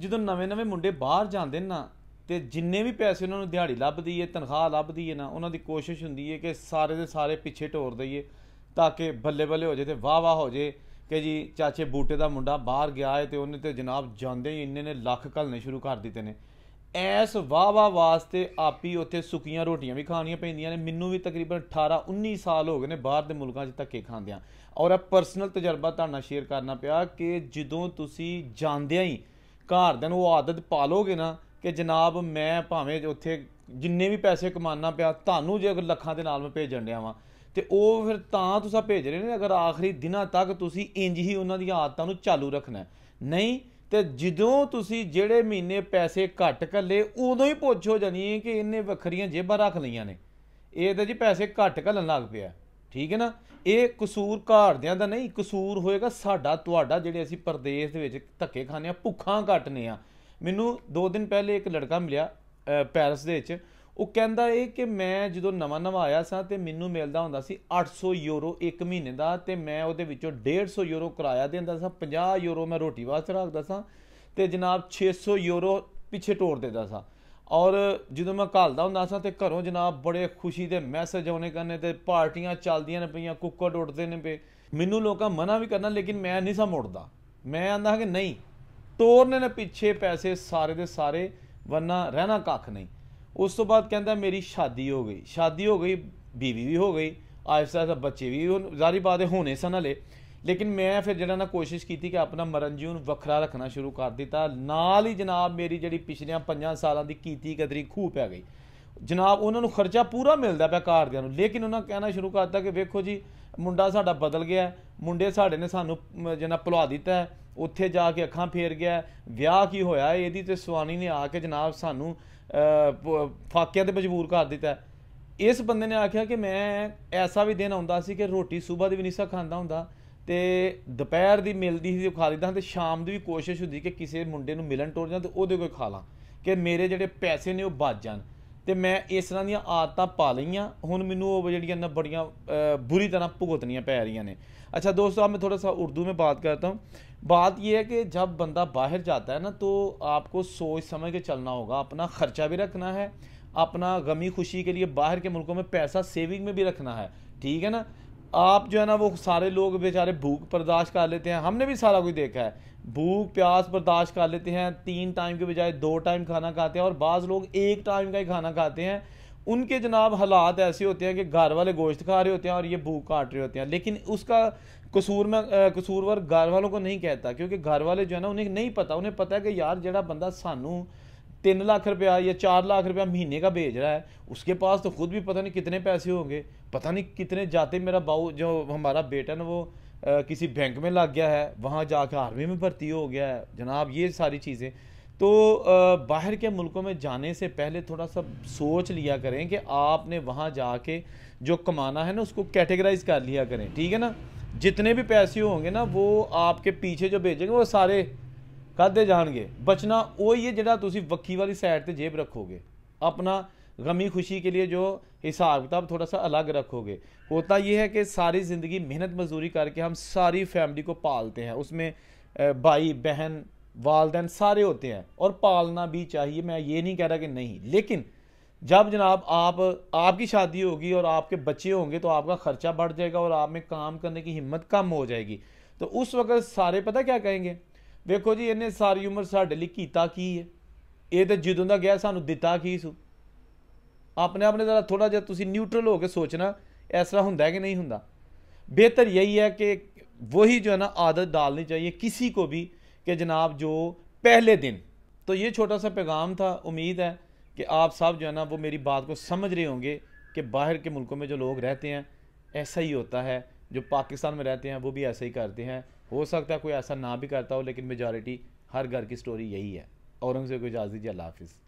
ਜਦੋਂ ਨਵੇਂ-ਨਵੇਂ ਮੁੰਡੇ ਬਾਹਰ ਜਾਂਦੇ ਨਾ ਤੇ ਜਿੰਨੇ ਵੀ ਪੈਸੇ ਉਹਨਾਂ ਨੂੰ ਦਿਹਾੜੀ ਲੱਭਦੀ ਏ ਤਨਖਾਹ ਲੱਭਦੀ ਏ ਨਾ ਉਹਨਾਂ ਦੀ ਕੋਸ਼ਿਸ਼ ਹੁੰਦੀ ਏ ਕਿ ਸਾਰੇ ਦੇ ਸਾਰੇ ਪਿੱਛੇ ਟੋਰ ਦਈਏ ਤਾਂ ਕਿ ਬੱਲੇ-ਬੱਲੇ ਹੋ ਜੇ ਤੇ ਵਾਹ-ਵਾਹ ਹੋ ਜੇ ਕਿ ਜੀ ਚਾਚੇ ਬੂਟੇ ਦਾ ਮੁੰਡਾ ਬਾਹਰ ਗਿਆ ਏ ਤੇ ਉਹਨੇ ਤੇ ਜਨਾਬ ਜਾਂਦੇ ਹੀ ਇੰਨੇ ਨੇ ਲੱਖ ਘਲਨੇ ਸ਼ੁਰੂ ਕਰ ਦਿੱਤੇ ਨੇ ਐਸ ਵਾਹ-ਵਾਹ ਵਾਸਤੇ ਆਪੀ ਉੱਥੇ ਸੁੱਕੀਆਂ ਰੋਟੀਆਂ ਵੀ ਖਾਣੀਆਂ ਪੈਂਦੀਆਂ ਨੇ ਮੈਨੂੰ ਵੀ ਤਕਰੀਬਨ 18 19 ਸਾਲ ਹੋ ਗਏ ਨੇ ਬਾਹਰ ਦੇ ਮੁਲਕਾਂ 'ਚ ਧੱਕੇ ਖਾਂਦਿਆਂ ਔਰ ਇਹ ਪਰਸਨਲ ਤਜਰਬਾ ਤੁਹਾਡਾ ਸ਼ੇਅਰ ਕਰਨਾ ਪਿਆ ਕਿ ਜਦੋਂ ਤੁਸੀਂ ਜਾਂਦਿਆਂ ਹੀ ਘਰਦਿਆਂ ਨੂੰ ਉਹ ਆਦਤ ਪਾ ਲੋਗੇ ਨਾ ਕਿ ਜਨਾਬ ਮੈਂ ਭਾਵੇਂ ਉੱਥੇ ਜਿੰਨੇ ਵੀ ਪੈਸੇ ਕਮਾਉਣਾ ਪਿਆ ਤੁਹਾਨੂੰ ਜੇ ਲੱਖਾਂ ਦੇ ਨਾਲ ਮੈਂ ਭੇਜਣ ਡਿਆ ਵਾਂ ਤੇ ਉਹ ਫਿਰ ਤਾਂ ਤੁਸੀਂ ਭੇਜ ਰਹੇ ਨੇ ਅਗਰ ਆਖਰੀ ਦਿਨਾਂ ਤੱਕ ਤੁਸੀਂ ਇੰਜ ਹੀ ਉਹਨਾਂ ਦੀਆਂ ਆਦਤਾਂ ਨੂੰ ਚਾਲੂ ਰੱਖਣਾ ਨਹੀਂ ਤੇ ਜਦੋਂ ਤੁਸੀਂ ਜਿਹੜੇ ਮਹੀਨੇ ਪੈਸੇ ਘੱਟ ਕੱਲੇ ਉਦੋਂ ਹੀ ਪੁੱਛ ਹੋ ਜਾਣੀ ਹੈ ਕਿ ਇਹਨੇ ਵੱਖਰੀਆਂ ਜੇਬਾਂ ਰੱਖ ਲਈਆਂ ਨੇ ਇਹ ਤਾਂ ਜੀ ਪੈਸੇ ਘੱਟ ਕੱਲਣ ਲੱਗ ਪਿਆ ਠੀਕ ਹੈ ਨਾ ਇਹ ਕਸੂਰ ਘਾੜਦਿਆਂ ਦਾ ਨਹੀਂ ਕਸੂਰ ਹੋਏਗਾ ਸਾਡਾ ਤੁਹਾਡਾ ਜਿਹੜੇ ਅਸੀਂ ਪਰਦੇਸ ਦੇ ਵਿੱਚ ਧੱਕੇ ਖਾਣੇ ਆ ਭੁੱਖਾਂ ਘਟਨੇ ਆ ਮੈਨੂੰ 2 ਦਿਨ ਪਹਿਲੇ ਇੱਕ ਲੜਕਾ ਮਿਲਿਆ ਪੈਰਿਸ ਦੇ ਵਿੱਚ ਉਹ ਕਹਿੰਦਾ ਇਹ ਕਿ ਮੈਂ ਜਦੋਂ ਨਵਾਂ ਨਵਾਂ ਆਇਆ ਸਾਂ ਤੇ ਮੈਨੂੰ ਮਿਲਦਾ ਹੁੰਦਾ ਸੀ 800 ਯੂਰੋ ਇੱਕ ਮਹੀਨੇ ਦਾ ਤੇ ਮੈਂ ਉਹਦੇ ਵਿੱਚੋਂ 150 ਯੂਰੋ ਕਿਰਾਇਆ ਦਿੰਦਾ ਸਾਂ 50 ਯੂਰੋ ਮੈਂ ਰੋਟੀ ਵਾਸਤੇ ਰੱਖਦਾ ਸਾਂ ਤੇ ਜਨਾਬ 600 ਯੂਰੋ ਪਿੱਛੇ ਟੋੜ ਦਿੰਦਾ ਸਾਂ ਔਰ ਜਦੋਂ ਮੈਂ ਘਾਲਦਾ ਹੁੰਦਾ ਸਾਂ ਤੇ ਘਰੋਂ ਜਨਾਬ ਬੜੇ ਖੁਸ਼ੀ ਦੇ ਮੈਸੇਜ ਆਉਣੇ ਕਰਨੇ ਤੇ ਪਾਰਟੀਆਂ ਚੱਲਦੀਆਂ ਨੇ ਪਈਆਂ ਕੁੱਕੜ ਉੱਡਦੇ ਨੇ ਪਏ ਮੈਨੂੰ ਲੋਕਾਂ ਮਨਾ ਵੀ ਕਰਨਾ ਲੇਕਿਨ ਮੈਂ ਨਹੀਂ ਸਾਂ ਮੁੜਦਾ ਮੈਂ ਆਂਦਾ ਕਿ ਨਹੀਂ ਤੋਰਨੇ ਨੇ ਪਿੱਛੇ ਪੈਸੇ ਸਾਰੇ ਦੇ ਸਾਰੇ ਵਰਨਾ ਰਹਿਣਾ ਕੱਖ ਨਹੀਂ ਉਸ ਤੋਂ ਬਾਅਦ ਕਹਿੰਦਾ ਮੇਰੀ ਸ਼ਾਦੀ ਹੋ ਗਈ ਸ਼ਾਦੀ ਹੋ ਗਈ ਬੀਵੀ ਵੀ ਹੋ ਗਈ ਆਇਸਾ ਦਾ ਬੱਚੇ ਵੀ ਜ਼ਾਰੀ ਬਾਦੇ ਹੋਣੇ ਸਨ ਹਲੇ ਲੇਕਿਨ ਮੈਂ ਫਿਰ ਜਿਹੜਾ ਨਾ ਕੋਸ਼ਿਸ਼ ਕੀਤੀ ਕਿ ਆਪਣਾ ਮਰਨਜੀਉ ਨੂੰ ਵੱਖਰਾ ਰੱਖਣਾ ਸ਼ੁਰੂ ਕਰ ਦਿੱਤਾ ਨਾਲ ਹੀ ਜਨਾਬ ਮੇਰੀ ਜਿਹੜੀ ਪਿਛਲੇ 5 ਸਾਲਾਂ ਦੀ ਕੀਤੀ ਕਦਰੀ ਖੂਹ ਪੈ ਗਈ ਜਨਾਬ ਉਹਨਾਂ ਨੂੰ ਖਰਚਾ ਪੂਰਾ ਮਿਲਦਾ ਪਿਆ ਕਾਰਦਿਆਂ ਨੂੰ ਲੇਕਿਨ ਉਹਨਾਂ ਕਹਿਣਾ ਸ਼ੁਰੂ ਕਰਤਾ ਕਿ ਵੇਖੋ ਜੀ ਮੁੰਡਾ ਸਾਡਾ ਬਦਲ ਗਿਆ ਮੁੰਡੇ ਸਾਡੇ ਨੇ ਸਾਨੂੰ ਜਨਾਬ ਭੁਲਾ ਦਿੱਤਾ ਉੱਥੇ ਜਾ ਕੇ ਅੱਖਾਂ ਫੇਰ ਗਿਆ ਵਿਆਹ ਕੀ ਹੋਇਆ ਇਹਦੀ ਤੇ ਸਵਾਨੀ ਨੇ ਆ ਕੇ ਜਨਾਬ ਸਾਨੂੰ ਫਾਕਿਆਂ ਤੇ ਮਜਬੂਰ ਕਰ ਦਿੱਤਾ ਇਸ ਬੰਦੇ ਨੇ ਆਖਿਆ ਕਿ ਮੈਂ ਐਸਾ ਵੀ ਦਿਨ ਆਉਂਦਾ ਸੀ ਕਿ ਰੋਟੀ ਸਵੇਰ ਦੀ ਵੀ ਨਹੀਂ ਸਾ ਖਾਂਦਾ ਹੁੰਦਾ ਤੇ ਦੁਪਹਿਰ ਦੀ ਮਿਲਦੀ ਸੀ ਉਹ ਖਾ ਲਈਦਾ ਤੇ ਸ਼ਾਮ ਦੀ ਵੀ ਕੋਸ਼ਿਸ਼ ਹੁੰਦੀ ਕਿ ਕਿਸੇ ਮੁੰਡੇ ਨੂੰ ਮਿਲਣ ਟੁਰ ਜਾਂ ਤੇ ਉਹਦੇ ਕੋਲ ਖਾ ਲਾਂ ਕਿ ਮੇਰੇ ਜਿਹੜੇ ਪੈਸੇ ਨੇ ਉਹ ਬਚ ਜਾਣ ਤੇ ਮੈਂ ਇਸ ਤਰ੍ਹਾਂ ਦੀਆਂ ਆਦਤਾਂ ਪਾ ਲਈਆਂ ਹੁਣ ਮੈਨੂੰ ਉਹ ਜਿਹੜੀਆਂ ਨਾ ਬੜੀਆਂ ਬੁਰੀ ਤਰ੍ਹਾਂ ਭੁਗਤਣੀਆਂ ਪੈ ਰਹੀਆਂ ਨੇ ਅੱਛਾ ਦੋਸਤੋ ਆ ਮੈਂ ਥੋੜਾ ਸਾ ਉਰਦੂ ਮੇਂ ਬਾਤ ਕਰਤਾ ਹੂੰ ਬਾਤ ਇਹ ਹੈ ਕਿ जब ਬੰਦਾ ਬਾਹਰ ਜਾਂਦਾ ਹੈ ਨਾ ਤੋ ਆਪਕੋ ਸੋਚ ਸਮਝ ਕੇ ਚੱਲਣਾ ਹੋਗਾ ਆਪਣਾ ਖਰਚਾ ਵੀ ਰੱਖਣਾ ਹੈ ਆਪਣਾ ਗਮੀ ਖੁਸ਼ੀ ਕੇ ਲਈ ਬਾਹਰ ਕੇ ਮੁਲਕੋ ਮੇਂ ਪੈਸਾ ਸੇਵਿੰਗ ਮੇਂ ਵੀ ਰੱਖਣਾ ਹੈ ਠੀਕ ਹੈ ਨਾ आप जो है ना वो सारे लोग बेचारे भूख बर्दाश्त कर लेते हैं हमने भी सारा कुछ देखा है भूख प्यास बर्दाश्त कर लेते हैं तीन टाइम के बजाय दो टाइम खाना खाते हैं और बाज़ लोग एक टाइम का ही खाना खाते हैं उनके जनाब हालात ऐसे होते हैं कि घर वाले गोश्त खा रहे होते हैं और ये भूख काट रहे होते हैं लेकिन उसका कसूर में कसूरवर घर वालों को नहीं कहता क्योंकि घर वाले जो है ना उन्हें नहीं पता उन्हें पता है कि यार जरा बंदा सानू तीन लाख रुपया या चार लाख रुपया महीने का भेज रहा है उसके पास तो खुद भी पता नहीं कितने पैसे होंगे पता नहीं कितने जाते मेरा बाऊ जो हमारा बेटा ना वो आ, किसी बैंक में लग गया है वहाँ जाकर आर्मी में भर्ती हो गया है जनाब ये सारी चीज़ें तो बाहर के मुल्कों में जाने से पहले थोड़ा सा सोच लिया करें कि आपने वहाँ के जो कमाना है ना उसको कैटेगराइज कर लिया करें ठीक है ना जितने भी पैसे होंगे ना वो आपके पीछे जो भेजेंगे वो सारे करते ਜਾਣਗੇ बचना ਉਹ ਹੀ है जरा ਤੁਸੀਂ वाली सैड ਸਾਈਡ जेब रखोगे अपना गमी खुशी के लिए जो हिसाब किताब थोड़ा सा अलग रखोगे होता यह है कि सारी ज़िंदगी मेहनत मजदूरी करके हम सारी फैमिली को पालते हैं उसमें भाई बहन वालदेन सारे होते हैं और पालना भी चाहिए मैं ये नहीं कह रहा कि नहीं लेकिन जब जनाब आप आपकी शादी होगी और आपके बच्चे होंगे तो आपका ख़र्चा बढ़ जाएगा और आप में काम करने की हिम्मत कम हो जाएगी तो उस वक्त सारे पता क्या कहेंगे ਵੇਖੋ ਜੀ ਇਹਨੇ ساری ਉਮਰ ਸਾਡੇ ਲਈ ਕੀਤਾ ਕੀ ਹੈ ਇਹ ਤੇ ਜਦੋਂ ਦਾ ਗਿਆ ਸਾਨੂੰ ਦਿੱਤਾ ਕੀ ਸੁ ਆਪਣੇ ਆਪਣੇ ਜਰਾ ਥੋੜਾ ਜਿਹਾ ਤੁਸੀਂ ਨਿਊਟਰਲ ਹੋ ਕੇ ਸੋਚਣਾ ਐਸਾ ਹੁੰਦਾ ਕਿ ਨਹੀਂ ਹੁੰਦਾ ਬਿਹਤਰ ਯਹੀ ਹੈ ਕਿ ਵਹੀ ਜੋ ਹੈ ਨਾ ਆਦਤ ਡਾਲਨੀ ਚਾਹੀਏ ਕਿਸੇ ਕੋ ਵੀ ਕਿ ਜਨਾਬ ਜੋ ਪਹਿਲੇ ਦਿਨ ਤਾਂ ਇਹ ਛੋਟਾ ਸਾ ਪੈਗਾਮ ਥਾ ਉਮੀਦ ਹੈ ਕਿ ਆਪ ਸਭ ਜੋ ਹੈ ਨਾ ਉਹ ਮੇਰੀ ਬਾਤ ਕੋ ਸਮਝ ਰਹੇ ਹੋਗੇ ਕਿ ਬਾਹਰ ਕੇ ਮੁਲਕੋ ਮੇ ਜੋ ਲੋਕ ਰਹਤੇ ਹੈ ਐਸਾ ਹੀ ਹੋਤਾ ਹੈ जो पाकिस्तान में रहते हैं वो भी ऐसे ही करते हैं हो सकता है कोई ऐसा ना भी करता हो लेकिन मेजॉरिटी हर घर की स्टोरी यही है औरंगज़ेब को इजाज़ दीजिए अल्लाह हाफिज़